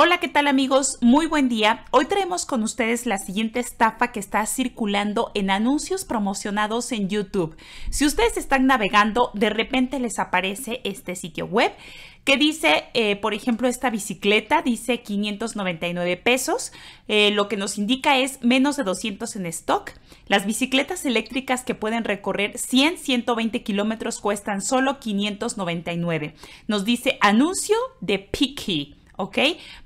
Hola, ¿qué tal amigos? Muy buen día. Hoy traemos con ustedes la siguiente estafa que está circulando en anuncios promocionados en YouTube. Si ustedes están navegando, de repente les aparece este sitio web que dice, eh, por ejemplo, esta bicicleta dice 599 pesos, eh, lo que nos indica es menos de 200 en stock. Las bicicletas eléctricas que pueden recorrer 100, 120 kilómetros cuestan solo 599. Nos dice anuncio de Piki. ¿ok?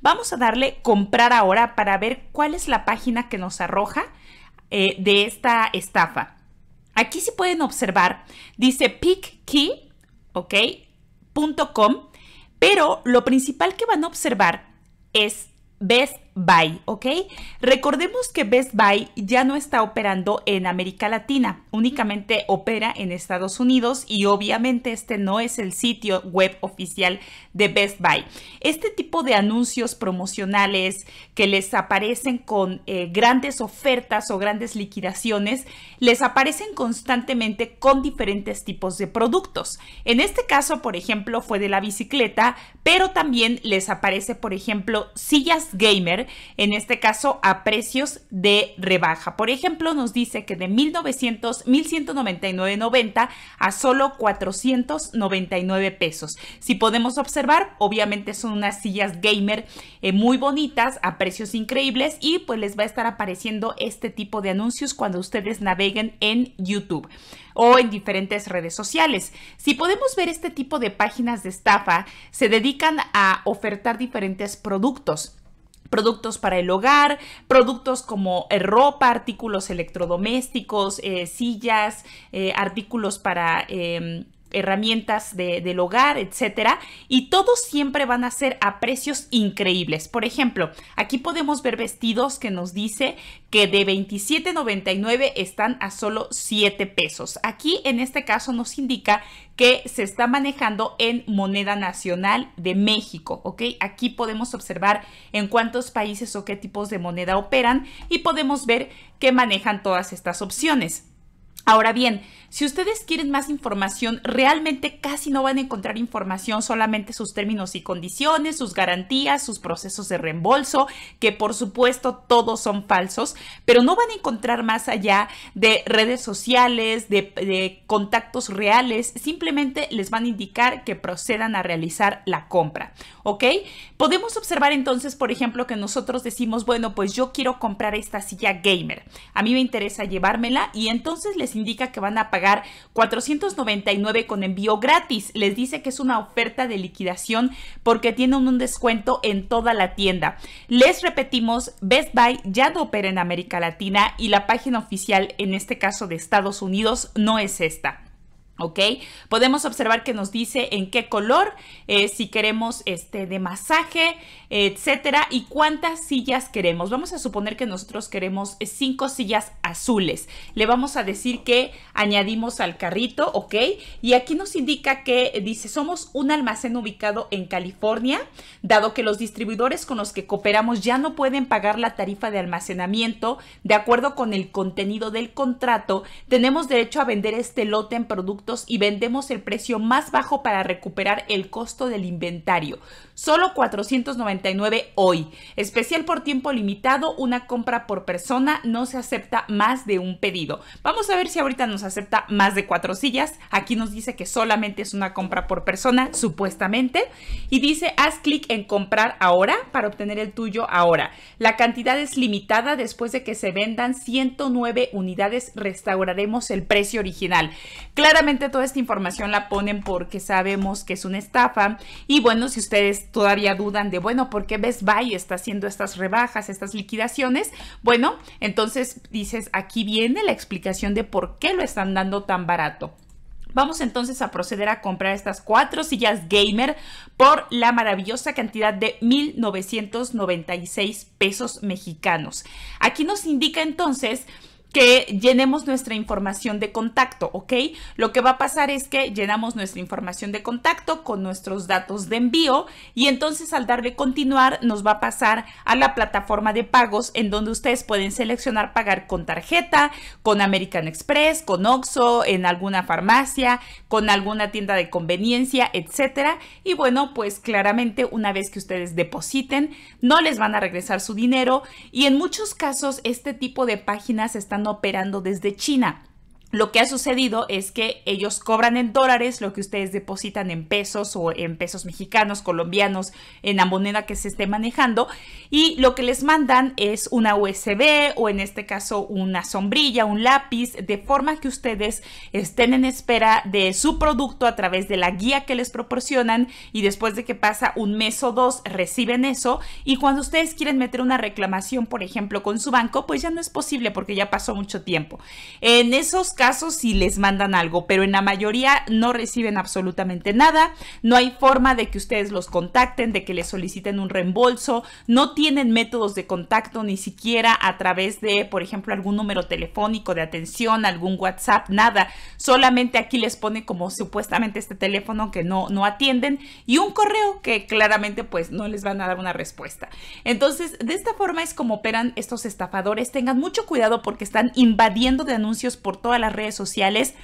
Vamos a darle comprar ahora para ver cuál es la página que nos arroja eh, de esta estafa. Aquí si pueden observar, dice pickkey, ¿ok? .com, pero lo principal que van a observar es best Buy, ¿ok? Recordemos que Best Buy ya no está operando en América Latina, únicamente opera en Estados Unidos y obviamente este no es el sitio web oficial de Best Buy. Este tipo de anuncios promocionales que les aparecen con eh, grandes ofertas o grandes liquidaciones, les aparecen constantemente con diferentes tipos de productos. En este caso, por ejemplo, fue de la bicicleta, pero también les aparece, por ejemplo, sillas gamer en este caso, a precios de rebaja. Por ejemplo, nos dice que de 1900, 1199.90 a solo 499 pesos. Si podemos observar, obviamente son unas sillas gamer eh, muy bonitas, a precios increíbles y pues les va a estar apareciendo este tipo de anuncios cuando ustedes naveguen en YouTube o en diferentes redes sociales. Si podemos ver este tipo de páginas de estafa, se dedican a ofertar diferentes productos productos para el hogar, productos como eh, ropa, artículos electrodomésticos, eh, sillas, eh, artículos para em, herramientas de, del hogar, etcétera, y todos siempre van a ser a precios increíbles. Por ejemplo, aquí podemos ver vestidos que nos dice que de 27.99 están a solo 7 pesos. Aquí en este caso nos indica que se está manejando en moneda nacional de México, ¿ok? Aquí podemos observar en cuántos países o qué tipos de moneda operan y podemos ver que manejan todas estas opciones. Ahora bien, si ustedes quieren más información, realmente casi no van a encontrar información, solamente sus términos y condiciones, sus garantías, sus procesos de reembolso, que por supuesto todos son falsos, pero no van a encontrar más allá de redes sociales, de, contactos reales, simplemente les van a indicar que procedan a realizar la compra, ¿ok? Podemos observar entonces, por ejemplo, que nosotros decimos, bueno, pues yo quiero comprar esta silla gamer, a mí me interesa llevármela y entonces les indica que van a pagar 499 con envío gratis. Les dice que es una oferta de liquidación porque tienen un descuento en toda la tienda. Les repetimos, Best Buy ya no opera en América Latina y la página oficial en este caso de Estados Unidos no es esta. ¿Ok? Podemos observar que nos dice en qué color, eh, si queremos este de masaje, etcétera, y cuántas sillas queremos. Vamos a suponer que nosotros queremos cinco sillas azules. Le vamos a decir que añadimos al carrito, ¿ok? Y aquí nos indica que eh, dice, somos un almacén ubicado en California, dado que los distribuidores con los que cooperamos ya no pueden pagar la tarifa de almacenamiento de acuerdo con el contenido del contrato, tenemos derecho a vender este lote en productos y vendemos el precio más bajo para recuperar el costo del inventario. Solo 499 hoy. Especial por tiempo limitado, una compra por persona, no se acepta más de un pedido. Vamos a ver si ahorita nos acepta más de cuatro sillas. Aquí nos dice que solamente es una compra por persona, supuestamente. Y dice, haz clic en comprar ahora para obtener el tuyo ahora. La cantidad es limitada después de que se vendan 109 unidades, restauraremos el precio original. Claramente toda esta información la ponen porque sabemos que es una estafa. Y bueno, si ustedes todavía dudan de, bueno, ¿por qué Best Buy está haciendo estas rebajas, estas liquidaciones? Bueno, entonces dices, aquí viene la explicación de por qué lo están dando tan barato. Vamos entonces a proceder a comprar estas cuatro sillas gamer por la maravillosa cantidad de 1.996 pesos mexicanos. Aquí nos indica entonces que llenemos nuestra información de contacto, ¿ok? Lo que va a pasar es que llenamos nuestra información de contacto con nuestros datos de envío y entonces al darle continuar nos va a pasar a la plataforma de pagos en donde ustedes pueden seleccionar pagar con tarjeta, con American Express, con Oxxo, en alguna farmacia, con alguna tienda de conveniencia, etcétera. Y bueno, pues claramente una vez que ustedes depositen, no les van a regresar su dinero y en muchos casos este tipo de páginas están operando desde China lo que ha sucedido es que ellos cobran en dólares lo que ustedes depositan en pesos o en pesos mexicanos, colombianos, en la moneda que se esté manejando. Y lo que les mandan es una USB o en este caso una sombrilla, un lápiz, de forma que ustedes estén en espera de su producto a través de la guía que les proporcionan y después de que pasa un mes o dos reciben eso. Y cuando ustedes quieren meter una reclamación, por ejemplo, con su banco, pues ya no es posible porque ya pasó mucho tiempo. En esos casos, casos si les mandan algo, pero en la mayoría no reciben absolutamente nada, no hay forma de que ustedes los contacten, de que les soliciten un reembolso, no tienen métodos de contacto ni siquiera a través de, por ejemplo, algún número telefónico de atención, algún WhatsApp, nada, solamente aquí les pone como supuestamente este teléfono que no, no atienden y un correo que claramente pues no les van a dar una respuesta. Entonces, de esta forma es como operan estos estafadores, tengan mucho cuidado porque están invadiendo de anuncios por todas las redes sociales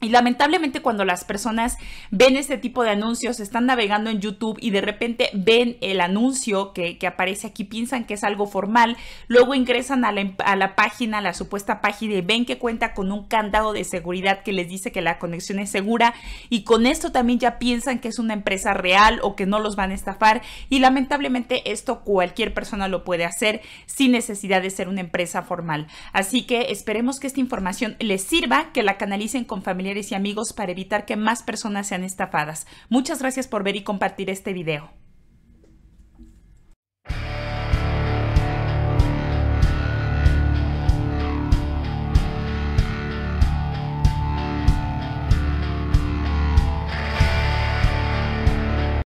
y lamentablemente cuando las personas ven este tipo de anuncios, están navegando en YouTube y de repente ven el anuncio que, aparece aquí, piensan que es algo formal, luego ingresan a la, em, página, la supuesta página y ven que cuenta con un candado de seguridad que les dice que la conexión es segura y con esto también ya piensan que es una empresa real o que no los van a estafar y lamentablemente esto cualquier persona lo puede hacer sin necesidad de ser una empresa formal. Así que esperemos que esta información les sirva, que la canalicen con familiares y amigos para evitar que más personas sean estafadas. Muchas gracias por ver y compartir este video.